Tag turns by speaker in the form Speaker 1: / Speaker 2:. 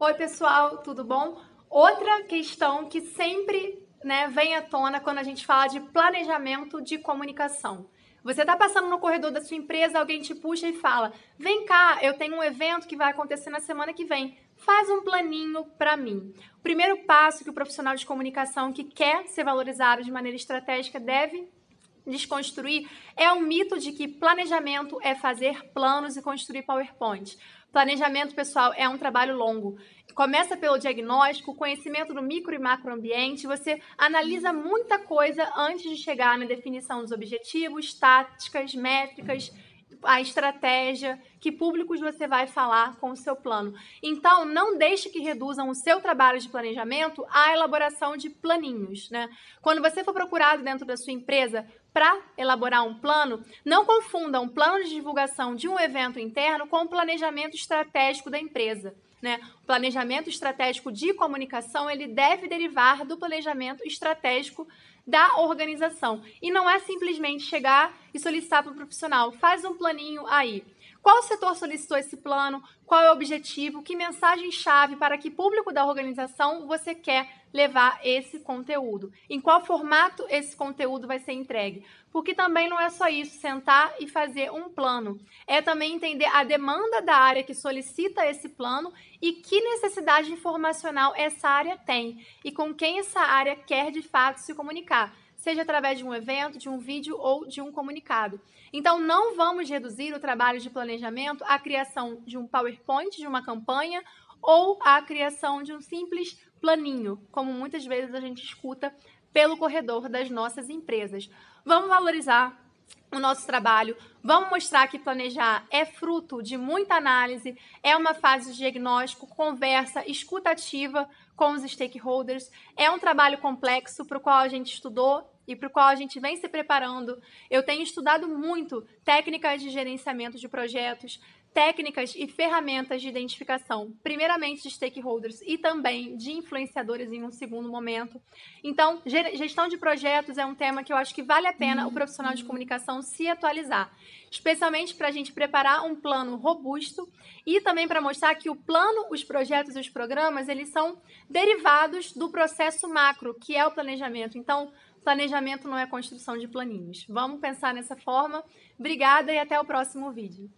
Speaker 1: Oi, pessoal, tudo bom? Outra questão que sempre né, vem à tona quando a gente fala de planejamento de comunicação. Você está passando no corredor da sua empresa, alguém te puxa e fala: Vem cá, eu tenho um evento que vai acontecer na semana que vem. Faz um planinho para mim. O primeiro passo que o profissional de comunicação que quer ser valorizado de maneira estratégica deve desconstruir é um mito de que planejamento é fazer planos e construir PowerPoint. Planejamento, pessoal, é um trabalho longo. Começa pelo diagnóstico, conhecimento do micro e macro ambiente, você analisa muita coisa antes de chegar na definição dos objetivos, táticas, métricas. Uhum a estratégia, que públicos você vai falar com o seu plano. Então, não deixe que reduzam o seu trabalho de planejamento à elaboração de planinhos. Né? Quando você for procurado dentro da sua empresa para elaborar um plano, não confunda um plano de divulgação de um evento interno com o planejamento estratégico da empresa. Né? O planejamento estratégico de comunicação ele deve derivar do planejamento estratégico da organização. E não é simplesmente chegar e solicitar para o profissional, faz um planinho aí. Qual setor solicitou esse plano? Qual é o objetivo? Que mensagem-chave para que público da organização você quer levar esse conteúdo. Em qual formato esse conteúdo vai ser entregue? Porque também não é só isso, sentar e fazer um plano. É também entender a demanda da área que solicita esse plano e que necessidade informacional essa área tem e com quem essa área quer de fato se comunicar seja através de um evento, de um vídeo ou de um comunicado. Então, não vamos reduzir o trabalho de planejamento à criação de um PowerPoint, de uma campanha ou à criação de um simples planinho, como muitas vezes a gente escuta pelo corredor das nossas empresas. Vamos valorizar o nosso trabalho, vamos mostrar que planejar é fruto de muita análise, é uma fase de diagnóstico, conversa, escutativa com os stakeholders, é um trabalho complexo para o qual a gente estudou e para o qual a gente vem se preparando. Eu tenho estudado muito técnicas de gerenciamento de projetos, técnicas e ferramentas de identificação, primeiramente de stakeholders e também de influenciadores em um segundo momento. Então, gestão de projetos é um tema que eu acho que vale a pena o profissional de comunicação se atualizar, especialmente para a gente preparar um plano robusto e também para mostrar que o plano, os projetos e os programas, eles são derivados do processo macro, que é o planejamento. Então, planejamento não é construção de planinhos. Vamos pensar nessa forma. Obrigada e até o próximo vídeo.